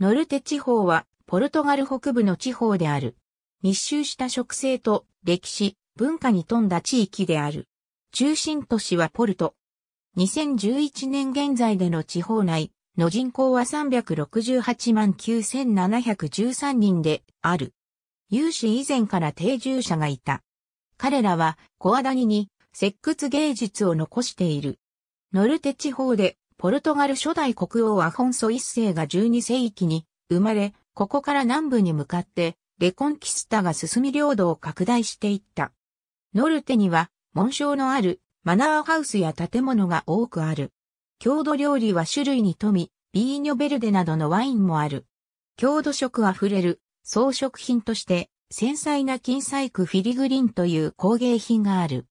ノルテ地方はポルトガル北部の地方である。密集した植生と歴史、文化に富んだ地域である。中心都市はポルト。2011年現在での地方内の人口は368万9713人である。有志以前から定住者がいた。彼らは小アダニに石窟芸術を残している。ノルテ地方でポルトガル初代国王アフォンソ一世が12世紀に生まれ、ここから南部に向かってレコンキスタが進み領土を拡大していった。ノルテには紋章のあるマナーハウスや建物が多くある。郷土料理は種類に富み、ビーニョベルデなどのワインもある。郷土色あふれる装飾品として繊細な金細工フィリグリンという工芸品がある。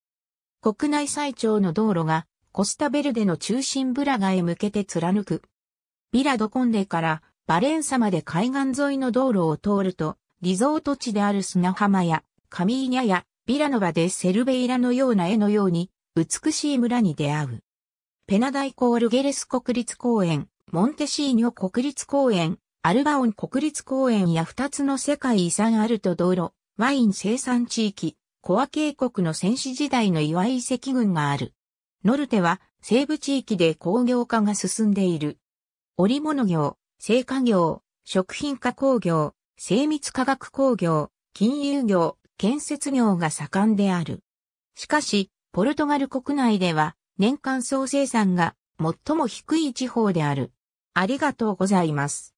国内最長の道路がコスタベルデの中心ブラガへ向けて貫く。ビラドコンデからバレンサまで海岸沿いの道路を通ると、リゾート地である砂浜や、カミーニャやビラノバでセルベイラのような絵のように、美しい村に出会う。ペナダイコールゲレス国立公園、モンテシーニョ国立公園、アルバオン国立公園や二つの世界遺産アルト道路、ワイン生産地域、コア渓谷の戦士時代の岩遺跡群がある。ノルテは西部地域で工業化が進んでいる。織物業、製菓業、食品加工業、精密化学工業、金融業、建設業が盛んである。しかし、ポルトガル国内では年間総生産が最も低い地方である。ありがとうございます。